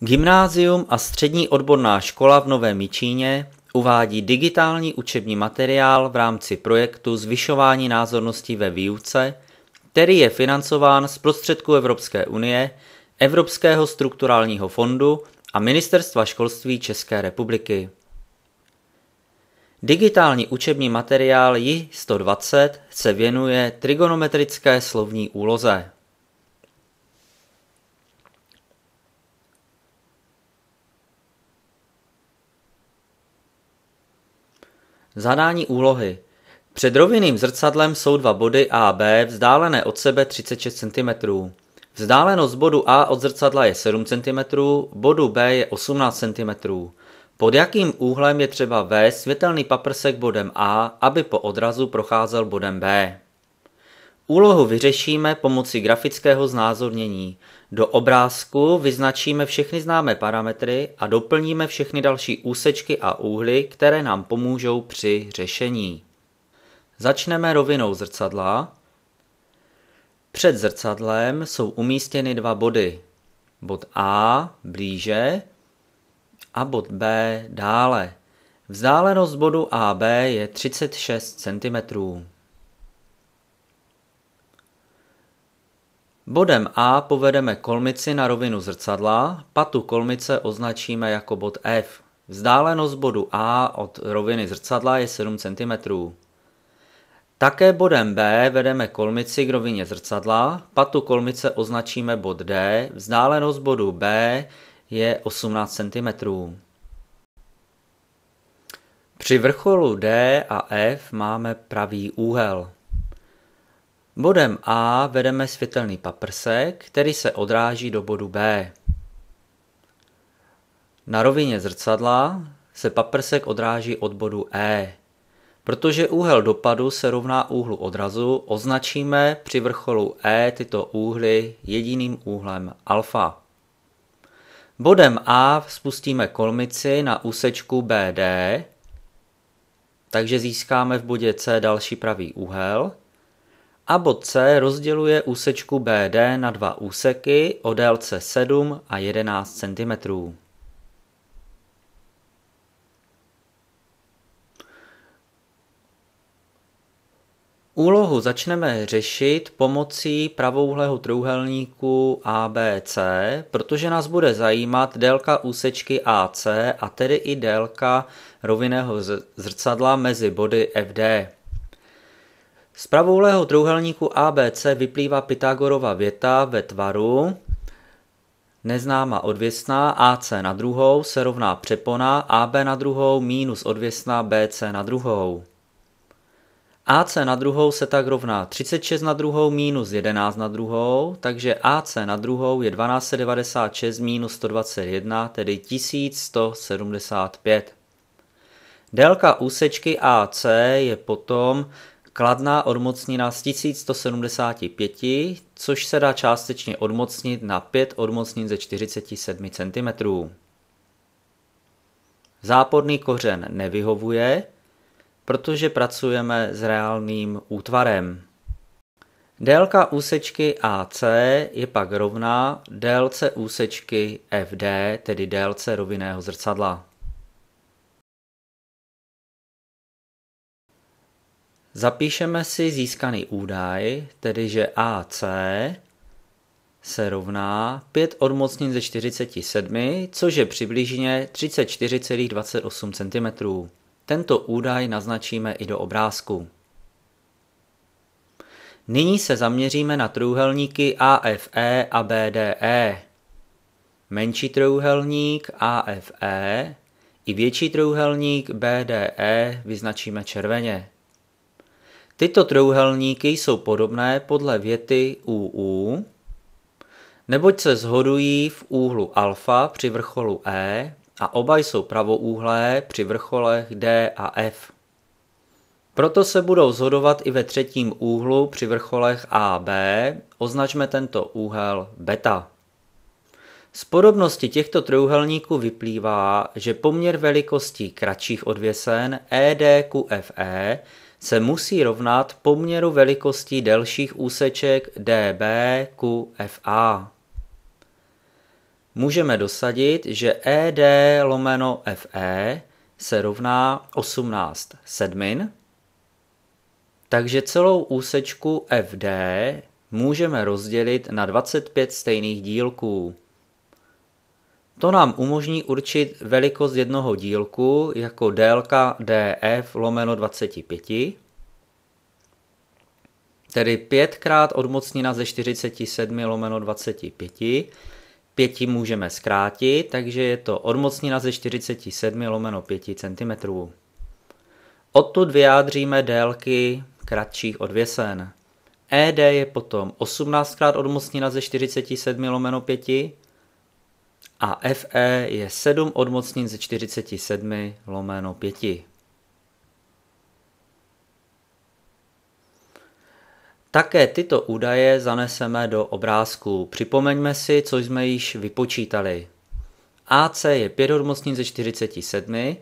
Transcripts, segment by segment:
Gymnázium a střední odborná škola v Novém Míčíně uvádí digitální učební materiál v rámci projektu Zvyšování názornosti ve výuce, který je financován z prostředků Evropské unie, Evropského strukturálního fondu a Ministerstva školství České republiky. Digitální učební materiál j 120 se věnuje trigonometrické slovní úloze. Zadání úlohy. Před rovinným zrcadlem jsou dva body A a B vzdálené od sebe 36 cm. Vzdálenost bodu A od zrcadla je 7 cm, bodu B je 18 cm. Pod jakým úhlem je třeba vést světelný paprsek bodem A, aby po odrazu procházel bodem B? Úlohu vyřešíme pomocí grafického znázornění. Do obrázku vyznačíme všechny známé parametry a doplníme všechny další úsečky a úhly, které nám pomůžou při řešení. Začneme rovinou zrcadla. Před zrcadlem jsou umístěny dva body. Bod A blíže a bod B dále. Vzdálenost bodu AB je 36 cm. Bodem A povedeme kolmici na rovinu zrcadla, patu kolmice označíme jako bod F. Vzdálenost bodu A od roviny zrcadla je 7 cm. Také bodem B vedeme kolmici k rovině zrcadla, patu kolmice označíme bod D, vzdálenost bodu B je 18 cm. Při vrcholu D a F máme pravý úhel. Bodem A vedeme světelný paprsek, který se odráží do bodu B. Na rovině zrcadla se paprsek odráží od bodu E. Protože úhel dopadu se rovná úhlu odrazu, označíme při vrcholu E tyto úhly jediným úhlem alfa. Bodem A spustíme kolmici na úsečku BD, takže získáme v bodě C další pravý úhel – a bod C rozděluje úsečku BD na dva úseky o délce 7 a 11 cm. Úlohu začneme řešit pomocí pravouhlého trouhelníku ABC, protože nás bude zajímat délka úsečky AC a tedy i délka rovinného zrcadla mezi body FD. Z pravouhlého trouhelníku ABC vyplývá Pythagorova věta ve tvaru neznáma odvěsná AC na druhou se rovná přepona AB na druhou minus odvěsná BC na druhou. AC na druhou se tak rovná 36 na druhou minus 11 na druhou, takže AC na druhou je 1296 minus 121, tedy 1175. Délka úsečky AC je potom Kladná odmocnina z 1175, což se dá částečně odmocnit na 5 odmocnin ze 47 cm. Záporný kořen nevyhovuje, protože pracujeme s reálným útvarem. Délka úsečky AC je pak rovná délce úsečky FD, tedy délce rovinného zrcadla. Zapíšeme si získaný údaj, tedy že AC se rovná 5 odmocnin ze 47, což je přibližně 34,28 cm. Tento údaj naznačíme i do obrázku. Nyní se zaměříme na trůhelníky AFE a BDE. E. Menší trůhelník AFE i větší trůhelník BDE vyznačíme červeně. Tyto trojuhelníky jsou podobné podle věty UU, neboť se zhodují v úhlu alfa při vrcholu E a oba jsou pravoúhlé při vrcholech D a F. Proto se budou zhodovat i ve třetím úhlu při vrcholech AB, označme tento úhel beta. Z podobnosti těchto trojuhelníků vyplývá, že poměr velikostí kratších odvěsen ED ku FE se musí rovnat poměru velikosti delších úseček DB ku FA. Můžeme dosadit, že ED lomeno FE se rovná 18 sedmin, takže celou úsečku FD můžeme rozdělit na 25 stejných dílků. To nám umožní určit velikost jednoho dílku jako délka df lomeno 25, tedy 5 krát odmocnina ze 47 lomeno 25, 5 můžeme zkrátit, takže je to odmocnina ze 47 lomeno 5 cm. Odtud vyjádříme délky kratších odvěsen. ED je potom 18 krát odmocnina ze 47 lomeno 5, a FE je 7 odmocnin ze 47 lomeno 5. Také tyto údaje zaneseme do obrázku. Připomeňme si, co jsme již vypočítali. AC je 5 odmocnin ze 47,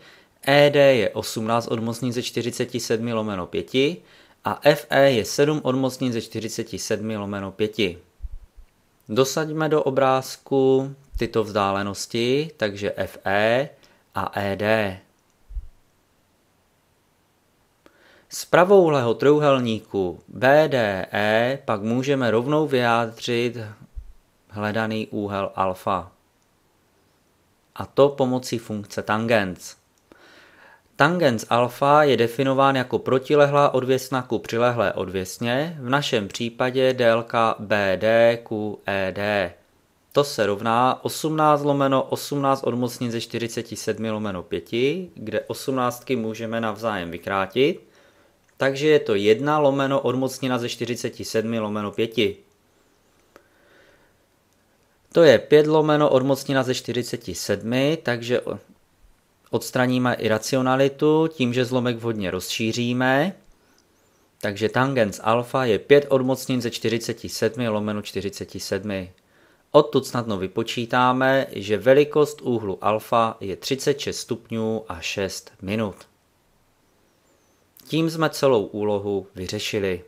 ED je 18 odmocnin ze 47 lomeno 5 a FE je 7 odmocnin ze 47 lomeno 5. Dosaďme do obrázku tyto vzdálenosti, takže FE a ED. Z pravouhlého trojuhelníku BDE pak můžeme rovnou vyjádřit hledaný úhel alfa. A to pomocí funkce tangens. Tangens alfa je definován jako protilehlá odvěsna ku přilehlé odvěsně, v našem případě délka BD ku ED. To se rovná 18 lomeno 18 odmocnit ze 47 lomeno 5, kde 18 můžeme navzájem vykrátit. Takže je to 1 lomeno odmocnina ze 47 lomeno 5. To je 5 lomeno odmocnina ze 47, takže odstraníme iracionalitu tím, že zlomek vhodně rozšíříme. Takže tangens alfa je 5 odmocnin ze 47 lomeno 47. Odtud snadno vypočítáme, že velikost úhlu alfa je 36 stupňů a 6 minut. Tím jsme celou úlohu vyřešili.